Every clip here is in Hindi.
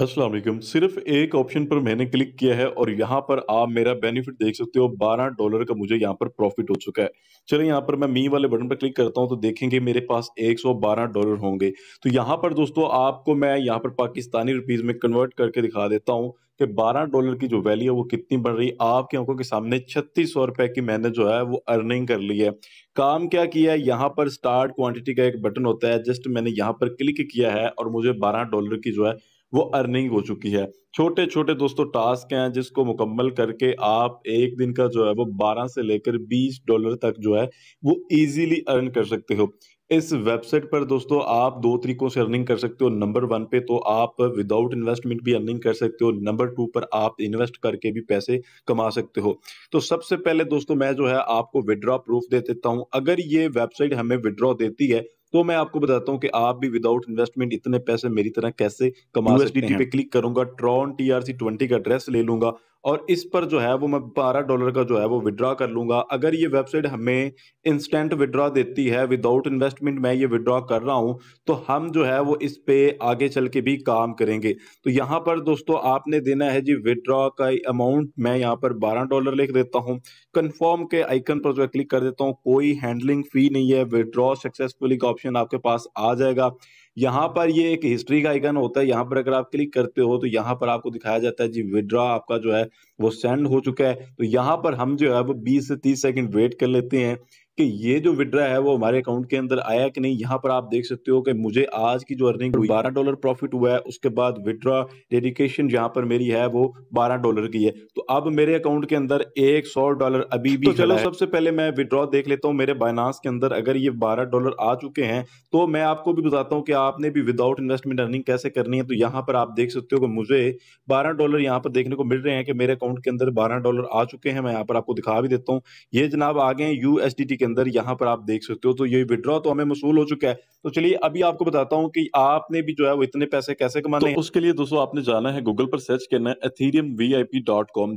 अस्सलाम वालेकुम सिर्फ एक ऑप्शन पर मैंने क्लिक किया है और यहाँ पर आप मेरा बेनिफिट देख सकते हो बारह डॉलर का मुझे यहाँ पर प्रॉफिट हो चुका है चलो यहाँ पर मैं मी वाले बटन पर क्लिक करता हूँ तो देखेंगे मेरे पास एक सौ बारह डॉलर होंगे तो यहाँ पर दोस्तों आपको मैं यहाँ पर पाकिस्तानी रुपीज़ में कन्वर्ट करके दिखा देता हूँ कि 12 डॉलर की जो वैल्यू है वो कितनी बढ़ रही है आपकी आंखों के सामने छत्तीस सौ रुपए की मैंने जो है वो अर्निंग कर ली है काम क्या किया है यहाँ पर स्टार्ट क्वांटिटी का एक बटन होता है जस्ट मैंने यहाँ पर क्लिक किया है और मुझे बारह डॉलर की जो है वो अर्निंग हो चुकी है छोटे छोटे दोस्तों टास्क हैं जिसको मुकम्मल करके आप एक दिन का जो है वो 12 से लेकर 20 डॉलर तक जो है वो इजीली अर्न कर सकते हो इस वेबसाइट पर दोस्तों आप दो तरीकों से अर्निंग कर सकते हो नंबर वन पे तो आप विदाउट इन्वेस्टमेंट भी अर्निंग कर सकते हो नंबर टू पर आप इन्वेस्ट करके भी पैसे कमा सकते हो तो सबसे पहले दोस्तों मैं जो है आपको विड्रॉ प्रूफ दे देता हूँ अगर ये वेबसाइट हमें विड्रॉ देती है तो मैं आपको बताता हूँ कि आप भी विदाउट इन्वेस्टमेंट इतने पैसे मेरी तरह कैसे कमा सकते हैं पे क्लिक करूंगा ट्रॉन टीआरसी ट्वेंटी का एड्रेस ले लूंगा और इस पर जो है वो मैं बारह डॉलर का जो है वो विड्रा कर लूँगा अगर ये वेबसाइट हमें इंस्टेंट विड्रा देती है विदाउट इन्वेस्टमेंट मैं ये विड्रा कर रहा हूँ तो हम जो है वो इस पर आगे चल के भी काम करेंगे तो यहाँ पर दोस्तों आपने देना है जी विड्रा का अमाउंट मैं यहाँ पर बारह डॉलर लिख देता हूँ कन्फर्म के आइकन पर जो है क्लिक कर देता हूँ कोई हैंडलिंग फी नहीं है विड्रॉ सक्सेसफुली का ऑप्शन आपके पास आ जाएगा यहाँ पर ये एक हिस्ट्री का आइकन होता है यहाँ पर अगर आप क्लिक करते हो तो यहाँ पर आपको दिखाया जाता है जी विड्रॉ आपका जो है वो सेंड हो चुका है तो यहाँ पर हम जो है वो बीस से तीस सेकेंड वेट कर लेते हैं कि ये जो विड्रा है वो हमारे अकाउंट के अंदर आया कि नहीं यहाँ पर आप देख सकते हो कि मुझे आज की जो अर्निंग हुई बारह डॉलर प्रॉफिट हुआ है उसके बाद विड्रा डेडिकेशन जहाँ पर मेरी है वो बारह डॉलर की है तो अब मेरे अकाउंट के अंदर एक सौ डॉलर अभी भी तो चलो सबसे पहले मैं विड्रॉ देख लेता हूँ मेरे बाइनास के अंदर अगर ये बारह डॉलर आ चुके हैं तो मैं आपको भी बताता हूँ कि आपने भी विदाउट इन्वेस्टमेंट अर्निंग कैसे करनी है तो यहाँ पर आप देख सकते हो कि मुझे बारह डॉलर यहाँ पर देखने को मिल रहे हैं कि मेरे अकाउंट के अंदर बारह डॉलर आ चुके हैं मैं यहाँ पर आपको दिखा भी देता हूँ ये जनाब आ गए हैं के अंदर यहाँ पर आप देख सकते हो तो ये विड्रॉ तो हमें मसूल हो चुका है तो चलिए अभी आपको बताता हूँ कि आपने भी जो है वो इतने पैसे कैसे कमाने तो उसके लिए दोस्तों आपने जाना है गूगल पर सर्च करना है एथीरियम वी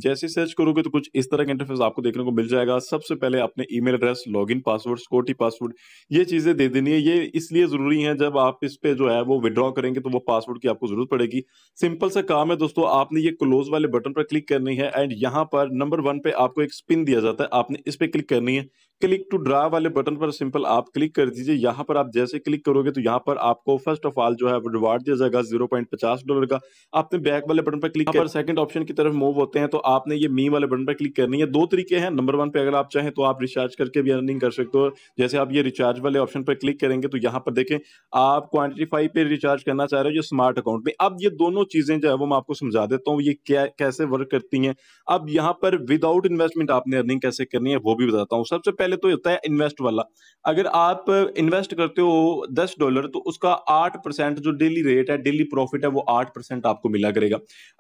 जैसे सर्च करोगे तो कुछ इस तरह का इंटरफेस आपको देखने को मिल जाएगा सबसे पहले अपने email address login password security password ये चीजें दे देनी है ये इसलिए जरूरी है जब आप इस पे जो है वो विड्रॉ करेंगे तो वो पासवर्ड की आपको जरूरत पड़ेगी सिंपल सा काम है दोस्तों आपने ये क्लोज वाले बटन पर क्लिक करनी है एंड यहाँ पर नंबर वन पे आपको एक स्पिन दिया जाता है आपने इस पे क्लिक करनी है क्लिक टू ड्रा वाले बटन पर सिंपल आप क्लिक कर दीजिए यहाँ पर आप जैसे क्लिक करोगे तो यहाँ पर आपको फर्स्ट ऑफ ऑल जो है रिवार्ड दिया जाएगा जीरो पॉइंट पचास डॉलर का आपने बैक वाले बटन पर क्लिक कर सेकंड ऑप्शन की तरफ मूव होते हैं तो आपने ये मी वाले बटन पर क्लिक करनी है दो तरीके हैं नंबर वन पे अगर आप चाहें तो आप रिचार्ज करके भी अर्निंग कर सकते हो जैसे आप ये रिचार्ज वाले ऑप्शन पर क्लिक करेंगे तो यहाँ पर देखें आप क्वान्टिटी फाइव पे रिचार्ज करना चाह रहे हो जो स्मार्ट अकाउंट में अब ये दोनों चीजें जो है वो मैं आपको समझा देता हूँ ये क्या कैसे वर्क करती है अब यहाँ पर विदाउट इन्वेस्टमेंट आपने अर्निंग कैसे करनी है वो भी बताता हूँ सबसे पहले पहले तो होता है इन्वेस्ट वाला अगर आप इन्वेस्ट करते हो दस डॉलर तो उसका आठ परसेंट जो डेली रेट है डेली प्रॉफिट है वो आठ परसेंट आपको मिला करेगा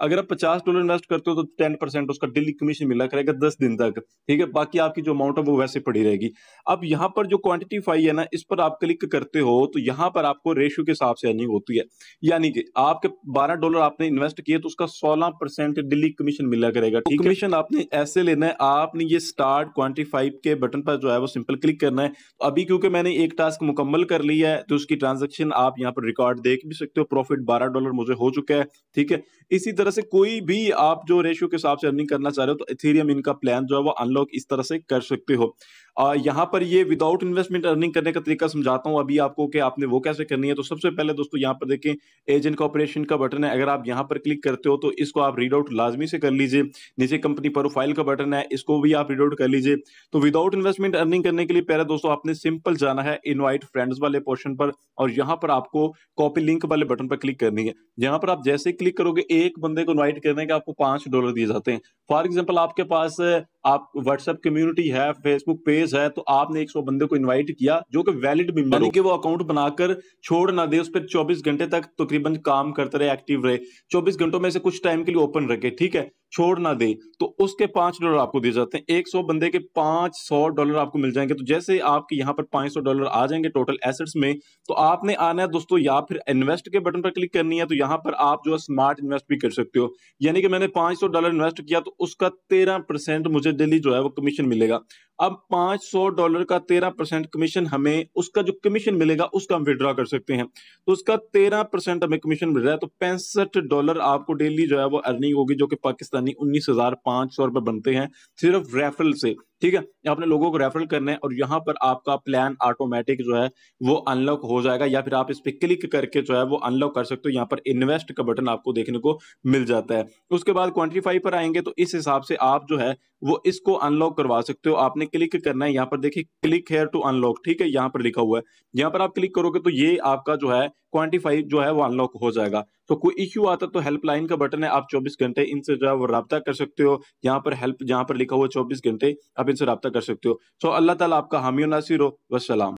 अगर आप पचास डॉलर इन्वेस्ट करते हो तो टेन परसेंट उसका डेली कमीशन मिला करेगा दस दिन तक ठीक है बाकी आपकी जो अमाउंट है वो वैसे पड़ी रहेगी अब यहाँ पर जो क्वान्टिटी फाई है ना इस पर आप क्लिक करते हो तो यहाँ पर आपको रेशियो के हिसाब से अर्निंग होती है यानी कि आपके बारह डॉलर आपने इन्वेस्ट किए तो उसका सोलह परसेंट डेली कमीशन मिला करेगा कमीशन आपने ऐसे लेना है आपने ये स्टार्ट क्वांटिटी के बटन पर पर जो है वो सिंपल क्लिक करना है तो अभी क्योंकि मैंने एक टास्क मुकम्मल कर लिया है तो उसकी ट्रांजेक्शन आप यहाँ पर रिकॉर्ड देख भी सकते हो प्रॉफिट बारह डॉलर मुझे हो चुका है ठीक है इसी तरह से कोई भी आप जो रेशियो के हिसाब से अर्निंग करना चाह रहे हो तो इथेरियम इनका प्लान जो है वो अनलॉक इस तरह से कर सकते हो यहाँ पर ये विदाउट इन्वेस्टमेंट अर्निंग करने का तरीका समझाता हूँ अभी आपको कि आपने वो कैसे करनी है तो सबसे पहले दोस्तों यहाँ पर देखें एजेंट कॉपरेशन का बटन है अगर आप यहाँ पर क्लिक करते हो तो इसको आप रीड आउट लाजमी से कर लीजिए नीचे कंपनी प्रोफाइल का बटन है इसको भी आप रीड आउट कर लीजिए तो विदाउट इन्वेस्टमेंट अर्निंग करने के लिए पहले दोस्तों आपने सिंपल जाना है इन्वाइट फ्रेंड्स वाले पोर्शन पर और यहाँ पर आपको कॉपी लिंक वाले बटन पर क्लिक करनी है यहाँ पर आप जैसे क्लिक करोगे एक बंदे को इन्वाइट करने के आपको पांच डॉलर दिए जाते हैं फॉर एग्जाम्पल आपके पास आप व्हाट्सएप कम्युनिटी है फेसबुक पेज है तो आपने एक सौ बंदे को इनवाइट किया जो कि वैलिड मेंबर कि वो अकाउंट बनाकर छोड़ ना दे उस पर चौबीस घंटे तक तकरीबन तो काम करते रहे एक्टिव रहे चौबीस घंटों में से कुछ टाइम के लिए ओपन रखे ठीक है छोड़ ना दे तो उसके पांच डॉलर आपको दिए जाते हैं एक सौ बंदे के पांच सौ डॉलर आपको मिल जाएंगे तो जैसे आपके यहाँ पर पांच सौ डॉलर आ जाएंगे टोटल एसेट्स में तो आपने आना है दोस्तों या फिर इन्वेस्ट के बटन पर क्लिक करनी है तो यहाँ पर आप जो है स्मार्ट इन्वेस्ट भी कर सकते हो यानी कि मैंने पांच डॉलर इन्वेस्ट किया तो उसका तेरह परसेंट मुझे डेली जो है वो कमीशन मिलेगा अब 500 डॉलर का 13 परसेंट कमीशन हमें उसका जो कमीशन मिलेगा उसका हम विड्रॉ कर सकते हैं तो उसका 13 परसेंट हमें कमीशन मिल रहा है तो पैंसठ डॉलर आपको डेली जो है वो अर्निंग होगी जो कि पाकिस्तानी उन्नीस हजार पांच सौ रुपए बनते हैं सिर्फ रेफरल से ठीक है आपने लोगों को रेफरल करना है और यहाँ पर आपका प्लान ऑटोमेटिक जो है वो अनलॉक हो जाएगा या फिर आप इस पर क्लिक करके जो है वो अनलॉक कर सकते हो यहाँ पर इन्वेस्ट का बटन आपको देखने को मिल जाता है उसके बाद क्वान्टिफाई पर आएंगे तो इस हिसाब से आप जो है वो इसको अनलॉक करवा सकते हो आपने आपने क्लिक करना है यहाँ पर देखिए क्लिक हेयर टू अनलॉक ठीक है यहाँ पर लिखा हुआ है यहाँ पर आप क्लिक करोगे तो ये आपका जो है क्वांटिफाई जो है वो अनलॉक हो जाएगा तो कोई इश्यू आता तो हेल्पलाइन का बटन है आप 24 घंटे इनसे जो है वो रब्ता कर सकते हो यहाँ पर हेल्प जहाँ पर लिखा हुआ है चौबीस घंटे आप इनसे रब्ता कर सकते हो सो अल्लाह तला आपका हामी नासिर हो वसलाम